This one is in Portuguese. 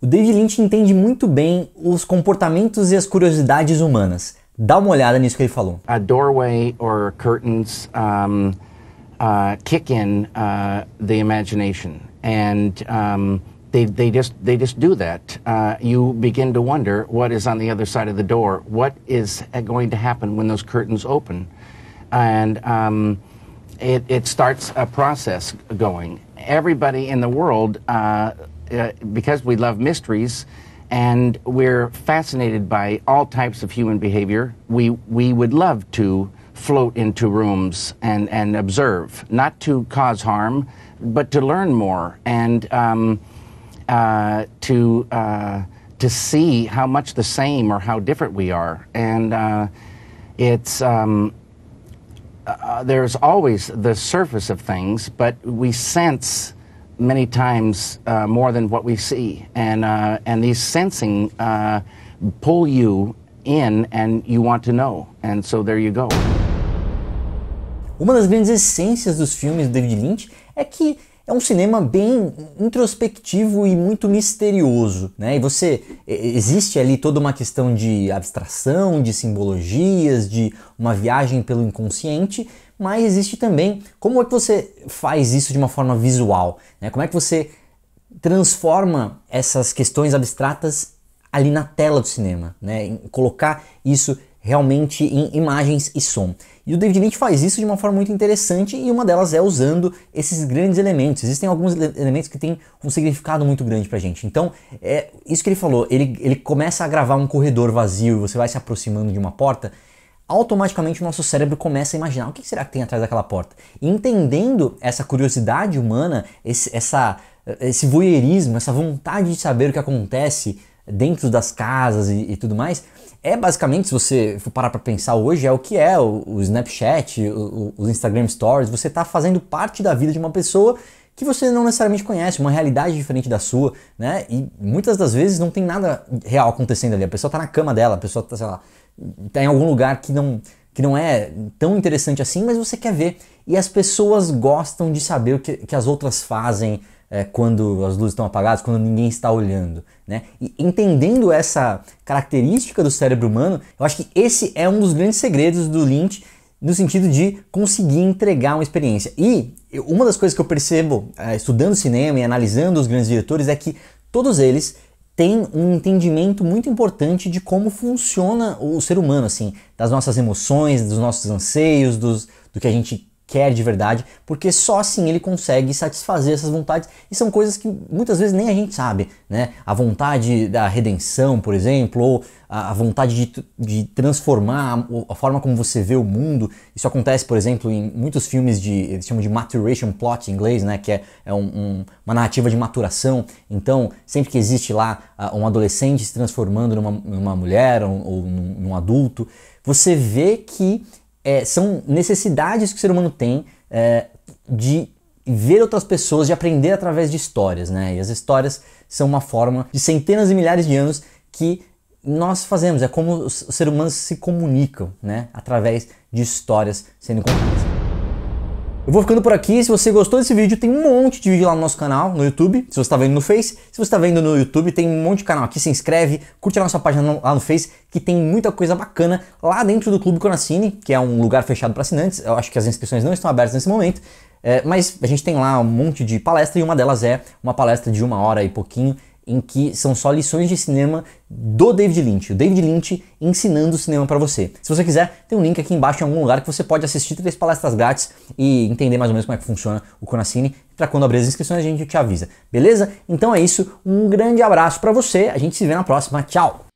O David Lynch entende muito bem os comportamentos e as curiosidades humanas. Dá uma olhada nisso que ele falou. A doorway or curtains um, uh, kick in uh, the imagination and um, they, they just they just do that. Uh, you begin to wonder what is on the other side of the door. What is going to happen when those curtains open, and um, it, it starts a process going. Everybody in the world. Uh, uh, because we love mysteries and we're fascinated by all types of human behavior, we, we would love to float into rooms and, and observe, not to cause harm, but to learn more and um, uh, to, uh, to see how much the same or how different we are. And uh, it's, um, uh, there's always the surface of things, but we sense many times uh, more than what we see. And, uh, and these sensing uh, pull you in and you want to know. And so there you go. Uma das grandes essências dos filmes do David Lynch é que é um cinema bem introspectivo e muito misterioso, né? E você existe ali toda uma questão de abstração, de simbologias, de uma viagem pelo inconsciente, mas existe também como é que você faz isso de uma forma visual, né? Como é que você transforma essas questões abstratas ali na tela do cinema, né? Em colocar isso realmente em imagens e som. E o David Lynch faz isso de uma forma muito interessante e uma delas é usando esses grandes elementos. Existem alguns elementos que têm um significado muito grande pra gente. Então, é isso que ele falou, ele, ele começa a gravar um corredor vazio e você vai se aproximando de uma porta automaticamente o nosso cérebro começa a imaginar o que será que tem atrás daquela porta. E entendendo essa curiosidade humana, esse, essa, esse voyeurismo, essa vontade de saber o que acontece dentro das casas e, e tudo mais, é basicamente, se você for parar para pensar hoje, é o que é o, o Snapchat, o, o, os Instagram Stories, você está fazendo parte da vida de uma pessoa que você não necessariamente conhece, uma realidade diferente da sua, né? E muitas das vezes não tem nada real acontecendo ali. A pessoa tá na cama dela, a pessoa tá, sei lá, tá em algum lugar que não, que não é tão interessante assim, mas você quer ver. E as pessoas gostam de saber o que, que as outras fazem é, quando as luzes estão apagadas, quando ninguém está olhando. Né? E entendendo essa característica do cérebro humano, eu acho que esse é um dos grandes segredos do Lynch no sentido de conseguir entregar uma experiência. E uma das coisas que eu percebo é, estudando cinema e analisando os grandes diretores é que todos eles tem um entendimento muito importante de como funciona o ser humano, assim, das nossas emoções, dos nossos anseios, dos, do que a gente quer de verdade, porque só assim ele consegue satisfazer essas vontades e são coisas que muitas vezes nem a gente sabe, né? A vontade da redenção, por exemplo, ou a vontade de, de transformar a forma como você vê o mundo. Isso acontece, por exemplo, em muitos filmes de eles chamam de maturation plot em inglês, né? Que é, é um, um, uma narrativa de maturação. Então, sempre que existe lá uh, um adolescente se transformando numa, numa mulher ou, ou num, num adulto, você vê que é, são necessidades que o ser humano tem é, de ver outras pessoas, de aprender através de histórias, né? E as histórias são uma forma de centenas e milhares de anos que nós fazemos, é como os seres humanos se comunicam, né? Através de histórias sendo contadas. Eu vou ficando por aqui. Se você gostou desse vídeo, tem um monte de vídeo lá no nosso canal, no YouTube. Se você está vendo no Face, se você está vendo no YouTube, tem um monte de canal aqui. Se inscreve, curte a nossa página lá no Face, que tem muita coisa bacana lá dentro do Clube Conacine, que é um lugar fechado para assinantes. Eu acho que as inscrições não estão abertas nesse momento. É, mas a gente tem lá um monte de palestra e uma delas é uma palestra de uma hora e pouquinho em que são só lições de cinema do David Lynch, o David Lynch ensinando o cinema para você. Se você quiser, tem um link aqui embaixo em algum lugar que você pode assistir três palestras grátis e entender mais ou menos como é que funciona o Conacine. Para quando abrir as inscrições a gente te avisa, beleza? Então é isso, um grande abraço para você, a gente se vê na próxima, tchau!